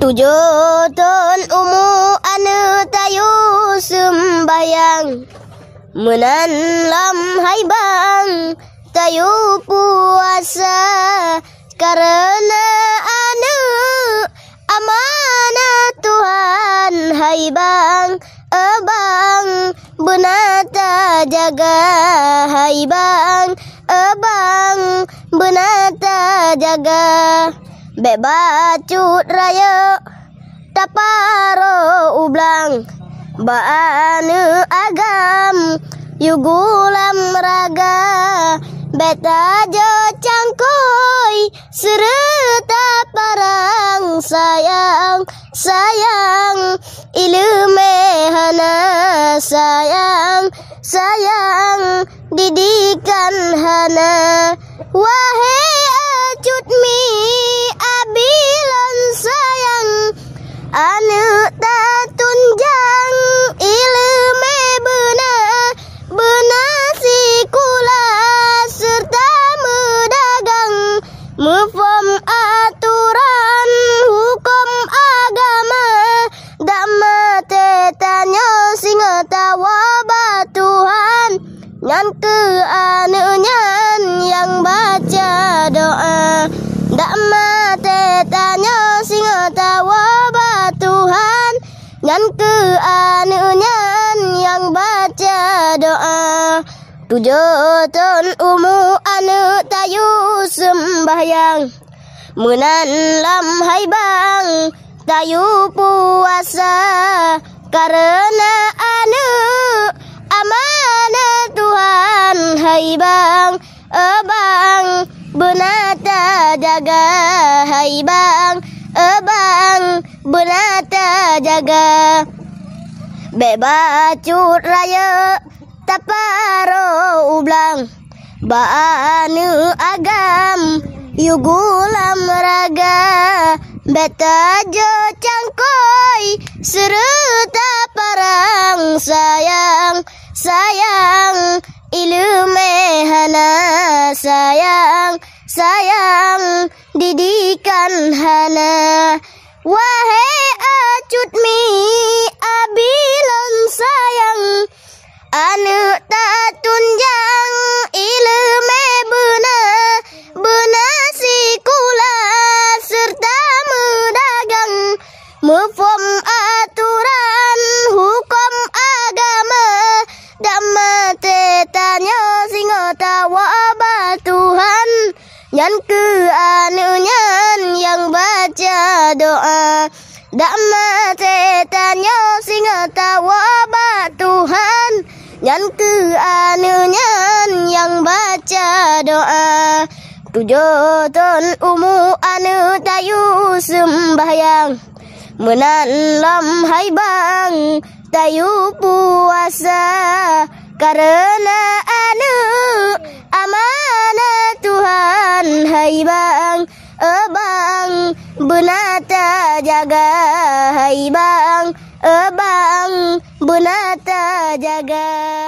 tujuh tahun umur ana tayu sembayang menan lam hai bang tayu puasa karena anu amanah Tuhan hai bang abang benata jaga hai bang abang benata jaga bebacut raya taparo ublang baane agam yugulam raga beta jo cangkoi serta parang sayang sayang ilume hana sayang sayang didikan hana wahai Nyan Quranunyan yang baca doa Dak mate tanya singa tawa batuhan Nyan Quranunyan yang baca doa Tujuh ton umu anu tayu sembahyang Menan lam hai bang tayu puasa Karena anu jaga Hai bang, abang Bunata jaga Bebacut raya Taparo ublang Baanu agam Yugulam raga betajo cangkoi Serta parangsa dalam didikan hana Wahai acut mi Yang keanunyan yang baca doa Damai setannya singa tawa bak Tuhan Yang keanunyan yang baca doa Tujuh umu anu tayu sembahyang Menanlam hai bang tayu puasa Karena anu aman bang, bang, bunata jaga.